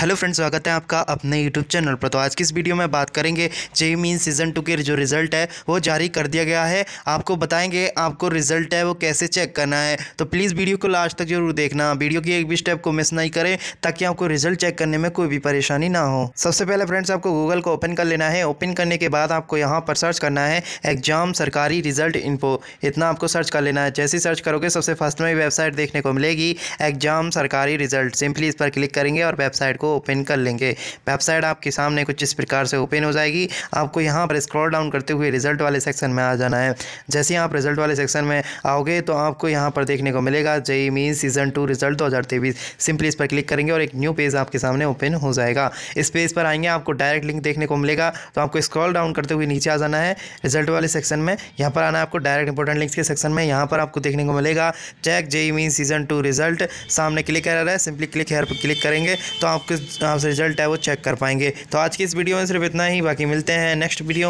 hello friends स्वागत है आपका अपने यूट्यूब चैनल पर तो आज की इस वीडियो में बात करेंगे जे मीन सीज़न टू के जो रिज़ल्ट है वो जारी कर दिया गया है आपको बताएंगे आपको रिज़ल्ट है वो कैसे चेक करना है तो प्लीज़ वीडियो को लास्ट तक जरूर देखना वीडियो की एक भी स्टेप को मिस नहीं करें ताकि आपको रिज़ल्ट चेक करने में कोई भी परेशानी ना हो सबसे पहले फ्रेंड्स आपको गूगल को ओपन कर लेना है ओपन करने के बाद आपको यहाँ पर सर्च करना है एग्जाम सरकारी रिज़ल्ट इन्फो इतना आपको सर्च कर लेना है जैसे सर्च करोगे सबसे फर्स्ट में वेबसाइट देखने को मिलेगी एग्जाम सरकारी रिज़ल्ट सिंपली इस पर क्लिक करेंगे और वेबसाइट को ओपन कर लेंगे वेबसाइट आपके सामने कुछ इस प्रकार से ओपन हो जाएगी आपको यहाँ पर स्क्रॉल डाउन करते हुए रिजल्ट वाले सेक्शन में आ जाना है जैसे आप रिजल्ट वाले सेक्शन में आओगे तो आपको यहाँ पर देखने को मिलेगा जई मीन सीजन टू रिजल्ट दो हज़ार तेईस सिंपली इस पर क्लिक करेंगे और एक न्यू पेज आपके सामने ओपन हो जाएगा इस पेज पर आएंगे आपको डायरेक्ट लिंक देखने को मिलेगा तो आपको स्क्रॉल डाउन करते हुए नीचे आ जाना है रिजल्ट वाले सेक्शन में यहाँ पर आना है आपको डायरेक्ट इंपॉर्टेंट लिंक्स के सेक्शन में यहाँ पर आपको देखने को मिलेगा check JEE main session two result सामने क्लिक कर रहा है सिंपली क्लिक हेयर पर क्लिक करेंगे तो आपको आपसे रिजल्ट है वो चेक कर पाएंगे तो आज की इस वीडियो में सिर्फ इतना ही बाकी मिलते हैं नेक्स्ट वीडियो